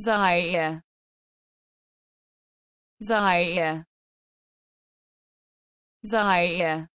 Zaire Zaire Zaire